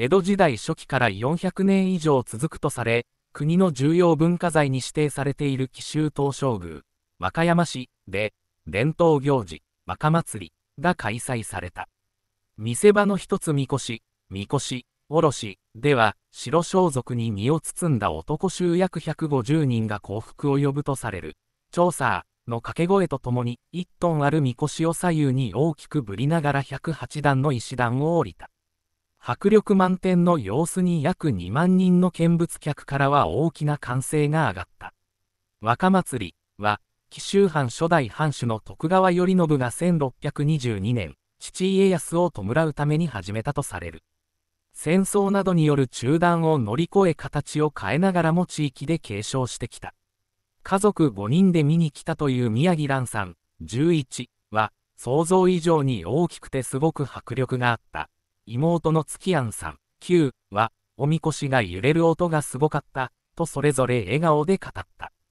江戸時代初期から400年以上続くとされ、国の重要文化財に指定されている紀州東照宮、和歌山市で、伝統行事、和歌祭りが開催された。見せ場の一つみこし、みこし、おろしでは、白装束に身を包んだ男衆約150人が幸福を呼ぶとされる、調査の掛け声とともに、1トンあるみこしを左右に大きくぶりながら108段の石段を降りた。迫力満点の様子に約2万人の見物客からは大きな歓声が上がった。若祭りは、紀州藩初代藩主の徳川頼信が1622年、父家康を弔うために始めたとされる。戦争などによる中断を乗り越え形を変えながらも地域で継承してきた。家族5人で見に来たという宮城蘭さん、11は、想像以上に大きくてすごく迫力があった。妹の月庵さん、9は、おみこしが揺れる音がすごかった、とそれぞれ笑顔で語った。